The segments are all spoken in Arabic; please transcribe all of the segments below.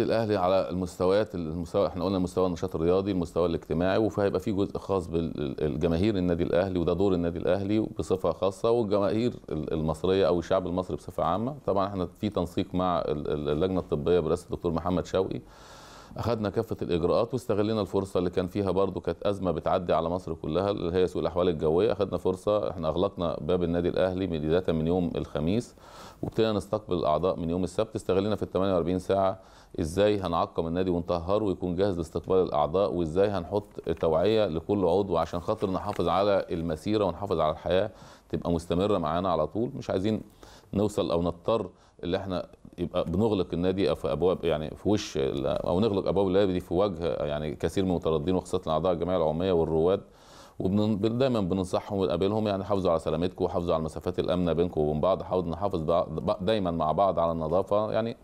الاهلي على المستويات المستوى احنا قلنا مستوى النشاط الرياضي المستوى الاجتماعي وهيبقى في جزء خاص بالجماهير النادي الاهلي وده دور النادي الاهلي بصفه خاصه والجماهير المصريه او الشعب المصري بصفه عامه طبعا احنا في تنسيق مع اللجنه الطبيه برئاسه الدكتور محمد شوقي اخذنا كافه الاجراءات واستغلنا الفرصه اللي كان فيها برضو كانت ازمه بتعدي على مصر كلها اللي هي سوء الاحوال الجويه اخذنا فرصه احنا اغلقنا باب النادي الاهلي بدايه من يوم الخميس وابتدينا نستقبل الاعضاء من يوم السبت استغلنا في ال 48 ساعه ازاي هنعقم النادي ونطهره ويكون جاهز لاستقبال الاعضاء وازاي هنحط توعيه لكل عضو عشان خاطر نحافظ على المسيره ونحافظ على الحياه تبقى مستمره معانا على طول مش عايزين نوصل او نضطر اللي احنا يبقى بنغلق النادي في ابواب يعني في وش او نغلق ابواب النادي في وجه يعني كثير من المترددين وخاصه اعضاء الجمعيه العموميه والرواد وبن... دايما بننصحهم ونقابلهم يعني حافظوا على سلامتكم وحافظوا على المسافات الامنه بينكم وبين بعض حاولوا نحافظ دايما مع بعض على النظافه يعني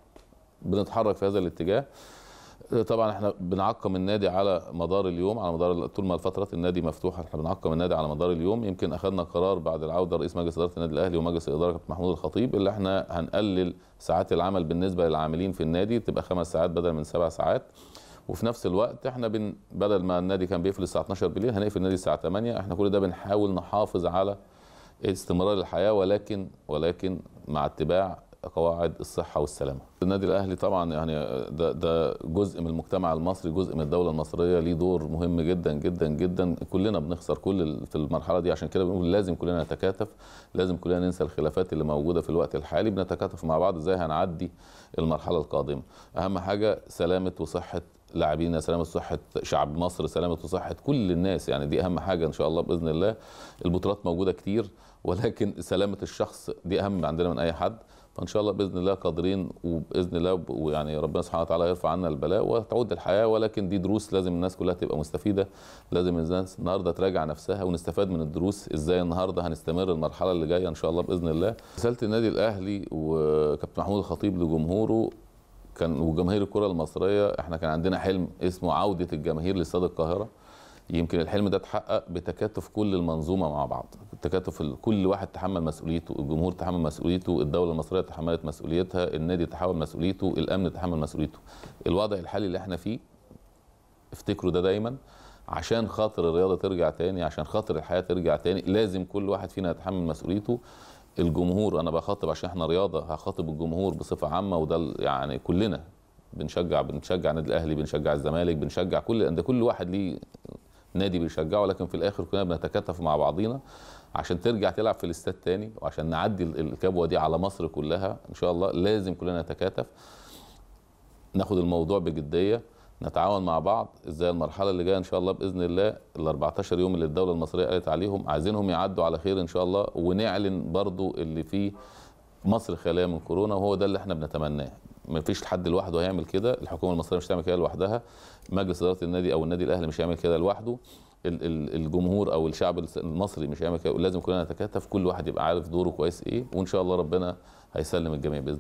بنتحرك في هذا الاتجاه طبعا احنا بنعقم النادي على مدار اليوم على مدار طول ما الفتره النادي مفتوح احنا بنعقم النادي على مدار اليوم يمكن اخذنا قرار بعد العوده رئيس مجلس اداره النادي الاهلي ومجلس الاداره كابتن محمود الخطيب اللي احنا هنقلل ساعات العمل بالنسبه للعاملين في النادي تبقى خمس ساعات بدل من سبع ساعات وفي نفس الوقت احنا بن بدل ما النادي كان بيقفل الساعه 12 بالليل هنقفل النادي الساعه 8 احنا كل ده بنحاول نحافظ على استمرار الحياه ولكن ولكن مع اتباع قواعد الصحه والسلامه. النادي الاهلي طبعا يعني ده ده جزء من المجتمع المصري، جزء من الدوله المصريه، ليه دور مهم جدا جدا جدا، كلنا بنخسر كل في المرحله دي عشان كده بنقول لازم كلنا نتكاتف، لازم كلنا ننسى الخلافات اللي موجوده في الوقت الحالي، بنتكاتف مع بعض ازاي هنعدي المرحله القادمه. اهم حاجه سلامه وصحه لاعبينا سلامة صحة شعب مصر سلامة وصحة كل الناس يعني دي أهم حاجة إن شاء الله بإذن الله البطولات موجودة كتير ولكن سلامة الشخص دي أهم عندنا من أي حد فان شاء الله باذن الله قادرين وباذن الله ويعني ربنا سبحانه وتعالى يرفع عنا البلاء وتعود الحياه ولكن دي دروس لازم الناس كلها تبقى مستفيده لازم الناس النهارده تراجع نفسها ونستفاد من الدروس ازاي النهارده هنستمر المرحله اللي جايه ان شاء الله باذن الله رساله النادي الاهلي وكابتن محمود الخطيب لجمهوره كان وجماهير الكره المصريه احنا كان عندنا حلم اسمه عوده الجماهير لاستاد القاهره يمكن الحلم ده اتحقق بتكاتف كل المنظومه مع بعض تكاتف كل واحد تحمل مسؤوليته الجمهور تحمل مسؤوليته الدوله المصريه تحملت مسؤوليتها النادي تحمل مسؤوليته الامن تحمل مسؤوليته الوضع الحالي اللي احنا فيه افتكروا ده دا دايما عشان خاطر الرياضه ترجع تاني عشان خاطر الحياه ترجع تاني لازم كل واحد فينا يتحمل مسؤوليته الجمهور انا بخاطب عشان احنا رياضه هخاطب الجمهور بصفه عامه وده يعني كلنا بنشجع بنشجع النادي الاهلي بنشجع الزمالك بنشجع كل ده كل واحد ليه نادي بيشجعه لكن في الاخر كنا بنتكاتف مع بعضينا عشان ترجع تلعب في الاستاد تاني وعشان نعدي الكبوه دي على مصر كلها ان شاء الله لازم كلنا نتكاتف ناخد الموضوع بجديه نتعاون مع بعض ازاي المرحله اللي جايه ان شاء الله باذن الله ال 14 يوم اللي الدوله المصريه قالت عليهم عايزينهم يعدوا على خير ان شاء الله ونعلن برضو اللي فيه مصر خاليه من كورونا وهو ده اللي احنا بنتمناه ما فيش حد لوحده هيعمل كده الحكومه المصريه مش هتعمل كده لوحدها مجلس اداره النادي او النادي الاهلي مش هيعمل كده لوحده الجمهور او الشعب المصري مش هيعمل كده لازم كلنا نتكاتف كل واحد يبقى عارف دوره كويس ايه وان شاء الله ربنا هيسلم الجميع باذن